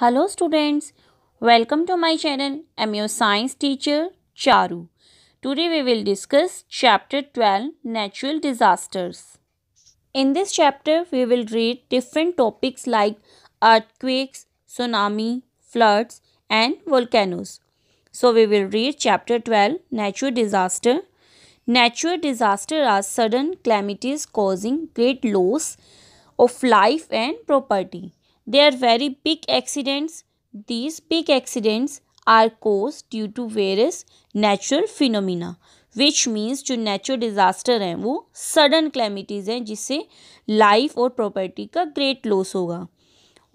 Hello students, welcome to my channel. I am your science teacher Charu. Today we will discuss chapter 12 natural disasters. In this chapter we will read different topics like earthquakes, tsunami, floods and volcanoes. So we will read chapter 12 natural disaster. Natural disaster are sudden calamities causing great loss of life and property they are very big accidents these big accidents are caused due to various natural phenomena which means जो natural disaster हैं वो sudden calamities हैं जिससे life और property का great loss होगा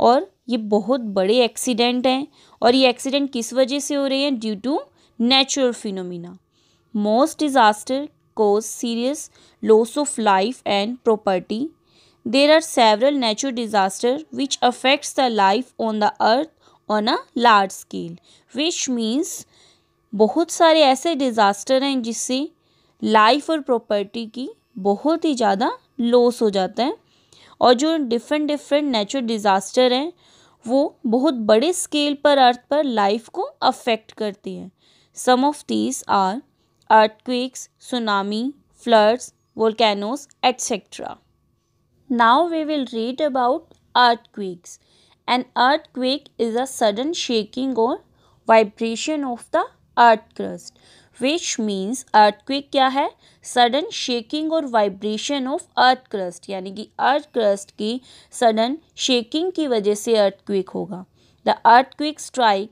और ये बहुत बड़े एक्सीडेंट हैं और ये एक्सीडेंट किस वजह से हो रहे हैं due to natural phenomena most disaster cause serious loss of life and property There are several natural disaster which affects the life on the earth on a large scale which means बहुत सारे ऐसे disaster हैं जिससे life और property की बहुत ही ज़्यादा loss हो जाता है और जो डिफरेंट डिफरेंट नेचुरल डिज़ास्टर हैं वो बहुत बड़े स्केल पर अर्थ पर लाइफ को अफेक्ट करती हैं some of these are earthquakes tsunami floods volcanoes etcetera Now we will read about earthquakes. An earthquake is a sudden shaking or vibration of the earth crust. Which means earthquake क्या है sudden shaking और vibration of earth crust यानी कि earth crust की sudden shaking की वजह से earthquake होगा the earthquake strike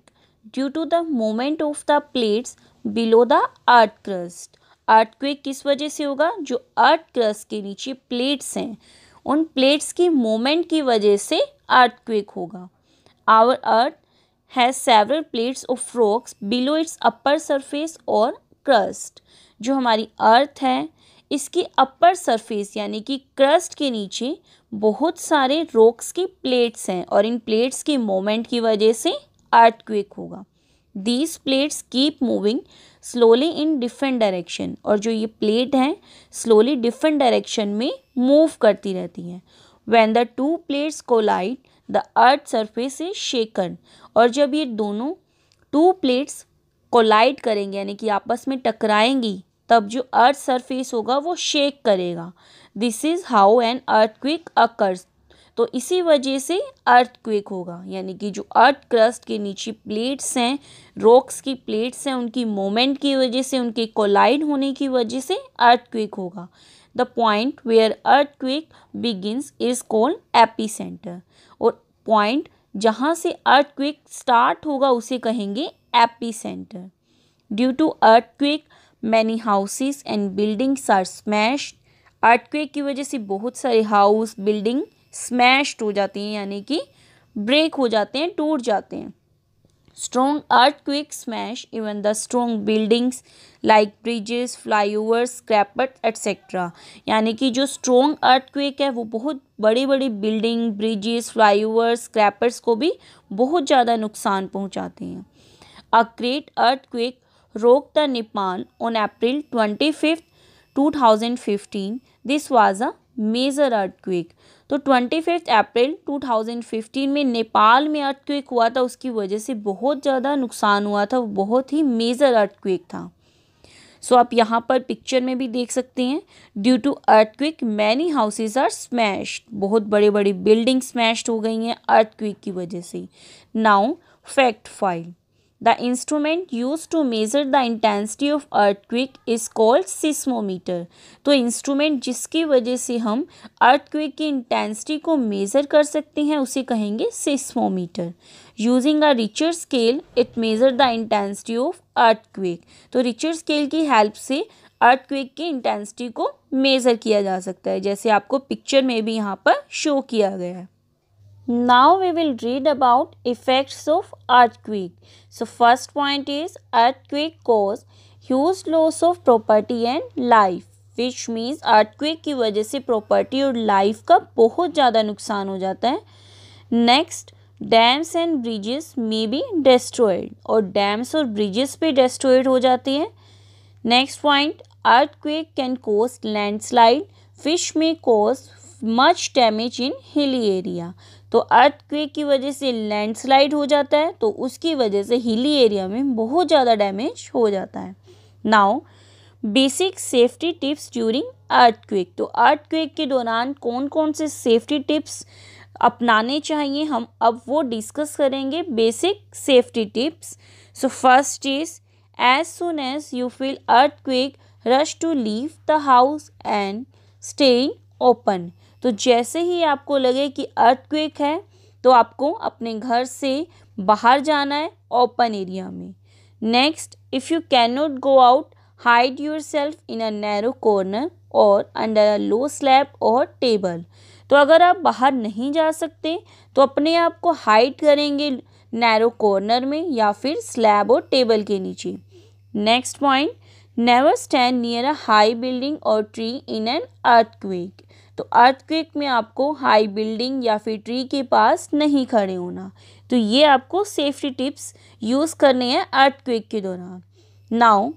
due to the moment of the plates below the earth crust earthquake किस वजह से होगा जो अर्थ क्रस्ट के नीचे प्लेट्स हैं उन प्लेट्स की मोमेंट की वजह से अर्थक्विक होगा our earth has several plates of rocks below its upper surface और क्रस्ट जो हमारी अर्थ है इसकी अपर सरफेस यानी कि क्रस्ट के नीचे बहुत सारे रॉक्स की प्लेट्स हैं और इन प्लेट्स की मोमेंट की वजह से अर्थक्विक होगा these plates keep moving slowly in different direction और जो ये प्लेट हैं स्लोली डिफरेंट डायरेक्शन में मूव करती रहती हैं when the two plates light the earth surface is shaken और जब ये दोनों टू प्लेट्स कोलाइड करेंगे यानी कि आपस में टकराएंगी तब जो अर्थ सरफेस होगा वो शेक करेगा this is how an earthquake occurs तो इसी वजह से अर्थक्वेक होगा यानी कि जो अर्थ क्रस्ट के नीचे प्लेट्स हैं रॉक्स की प्लेट्स हैं उनकी मोमेंट की वजह से उनके कोलाइड होने की वजह से अर्थक्वेक होगा the point where earthquake begins is called epicentre और पॉइंट जहाँ से अर्थक्वेक स्टार्ट होगा उसे कहेंगे epicentre due to earthquake many houses and buildings are smash earthquake की वजह से बहुत सारे हाउस बिल्डिंग स्मैश्ड हो जाती हैं यानी कि ब्रेक हो जाते हैं टूट जाते हैं strong earthquake smash even the strong buildings like bridges flyover scrapers etcetera यानी कि जो स्ट्रोंग अर्थ क्विक है वो बहुत बड़ी बड़ी building bridges flyover scrapers को भी बहुत ज़्यादा नुकसान पहुँचाते हैं a great earthquake rock the Nepal on April twenty fifth two thousand fifteen this was a major earthquake तो ट्वेंटी फिफ्थ अप्रैल 2015 में नेपाल में अर्थक्वेक हुआ था उसकी वजह से बहुत ज़्यादा नुकसान हुआ था वो बहुत ही मेजर अर्थक्वेक था सो आप यहाँ पर पिक्चर में भी देख सकते हैं due to earthquake many houses are smashed बहुत बड़े बड़े बिल्डिंग स्मैश्ड हो गई हैं अर्थक्विक की वजह से now fact file The instrument used to measure the intensity of earthquake is called seismometer तो इंस्ट्रूमेंट जिसकी वजह से हम अर्थक्वेक की इंटेंसिटी को मेज़र कर सकते हैं उसे कहेंगे seismometer using a Richter scale it measure the intensity of earthquake तो रिचर स्केल की हेल्प से अर्थक्वेक की इंटेंसिटी को मेज़र किया जा सकता है जैसे आपको पिक्चर में भी यहाँ पर शो किया गया है Now we will read about effects of earthquake. So first point is earthquake cause huge loss of property and life. which means earthquake की वजह से प्रॉपर्टी और लाइफ का बहुत ज़्यादा नुकसान हो जाता है next dams and bridges may भी डिस्ट्रॉयड और डैम्स और ब्रिजेस भी डिस्ट्रॉयड हो जाती है next point earthquake can cause landslide fish may cause much damage in hilly area तो अर्थक्वेक की वजह से लैंडस्लाइड हो जाता है तो उसकी वजह से हिली एरिया में बहुत ज़्यादा डैमेज हो जाता है now basic safety tips during earthquake तो अर्थक्वेक के दौरान कौन कौन से सेफ्टी टिप्स अपनाने चाहिए हम अब वो डिस्कस करेंगे basic safety tips so first is as soon as you feel earthquake rush to leave the house and staying open तो जैसे ही आपको लगे कि अर्थक्वेक है तो आपको अपने घर से बाहर जाना है ओपन एरिया में next if you can not go out hide yourself in a narrow corner और अंडर अ लो स्लैब और टेबल तो अगर आप बाहर नहीं जा सकते तो अपने आप को हाइड करेंगे नैरो कॉर्नर में या फिर स्लैब और टेबल के नीचे next point never stand near a high building और ट्री इन एन अर्थक्वेक तो अर्थक्विक में आपको हाई बिल्डिंग या फिर ट्री के पास नहीं खड़े होना तो ये आपको सेफ्टी टिप्स यूज़ करने हैं अर्थक्विक के दौरान now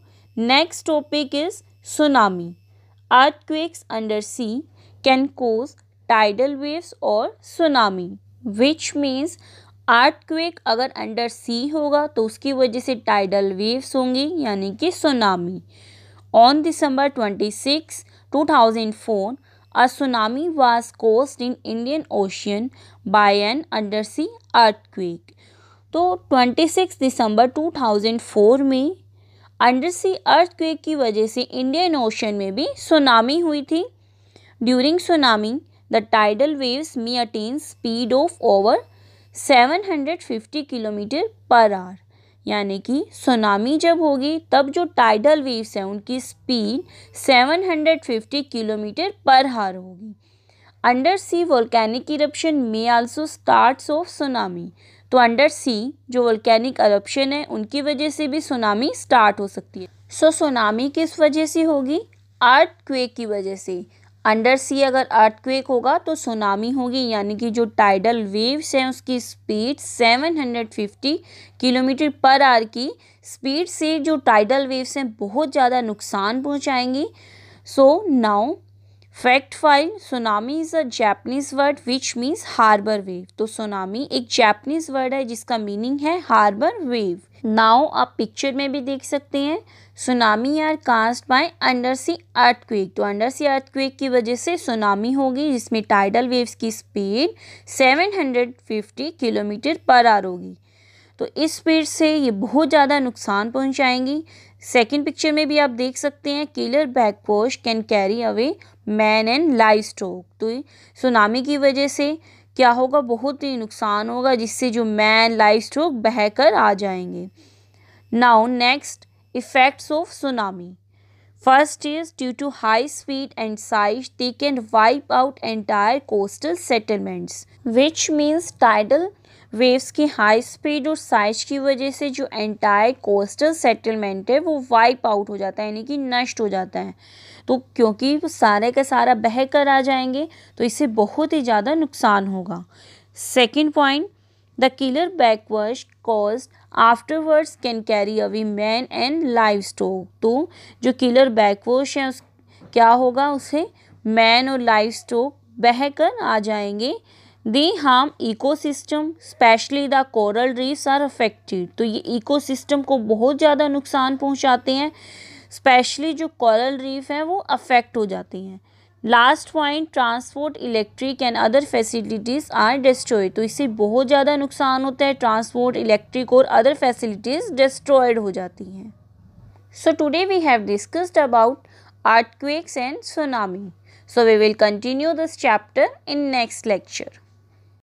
next topic is tsunami earthquakes under sea can cause tidal waves और सुनामी विच मीन्स आर्थक्विक अगर अंडर सी होगा तो उसकी वजह से टाइडल वेव्स होंगी यानी कि tsunami on December twenty six two thousand four A tsunami was caused in Indian Ocean by an undersea earthquake. तो 26 दिसंबर 2004 में अंडरसी अर्थक्वेक की वजह से इंडियन ओशन में भी सुनामी हुई थी during tsunami the tidal waves may attain speed of over 750 kilometre per hour यानी कि सुनामी जब होगी तब जो टाइडल वेव्स हैं उनकी स्पीड 750 किलोमीटर पर हार होगी under sea volcanic eruption may also starts of tsunami तो अंडर सी जो वोल्कैनिक अरप्शन है उनकी वजह से भी सुनामी स्टार्ट हो सकती है सो so, सुनामी किस वजह से होगी अर्थ क्वेक की वजह से अंडर सी अगर अर्थक्वेक होगा तो सुनामी होगी यानी कि जो टाइडल वेव्स हैं उसकी स्पीड 750 किलोमीटर पर आर की स्पीड से जो टाइडल वेव्स हैं बहुत ज़्यादा नुकसान पहुंचाएंगी so now fact five tsunami is a Japanese word which means harbour wave तो सुनामी एक जैपनीज वर्ड है जिसका मीनिंग है हार्बर वेव नाव आप पिक्चर में भी देख सकते हैं tsunami are cast by under sea earthquake तो अंडर सी अर्थक्वेक की वजह से सुनामी होगी जिसमें टाइडल वेव्स की स्पीड 750 किलोमीटर पर आर होगी तो इस स्पीड से ये बहुत ज़्यादा नुकसान पहुंचाएंगी सेकंड पिक्चर में भी आप देख सकते हैं killer backwash can carry away man and livestock तो सुनामी की वजह से क्या होगा बहुत ही नुकसान होगा जिससे जो मैन लाइफ स्टॉक बहकर आ जाएंगे now next effects of tsunami first is due to high speed and size they can wipe out entire coastal settlements which means tidal waves की हाई स्पीड और साइज की वजह से जो एंटायर कोस्टल सेटलमेंट है वो वाइप आउट हो जाता है यानी कि नष्ट हो जाता है तो क्योंकि वो सारे का सारा बह कर आ जाएंगे तो इससे बहुत ही ज़्यादा नुकसान होगा second point the killer backwash cause afterwards can carry away man and livestock तो जो किलर बैकवर्स है उस क्या होगा उसे मैन और लाइव स्टॉक बह कर आ जाएंगे the harm ecosystem especially the coral reefs are affected तो ये इकोसिस्टम को बहुत ज़्यादा नुकसान पहुँचाते हैं स्पेशली जो कोरल रीफ हैं वो अफेक्ट हो जाती हैं last point transport electric and other facilities are destroyed तो इससे बहुत ज़्यादा नुकसान होता है ट्रांसपोर्ट इलेक्ट्रिक और अदर फैसिलिटीज़ डिस्ट्रॉयड हो जाती हैं so today we have discussed about earthquakes and tsunami so we will continue this chapter in next lecture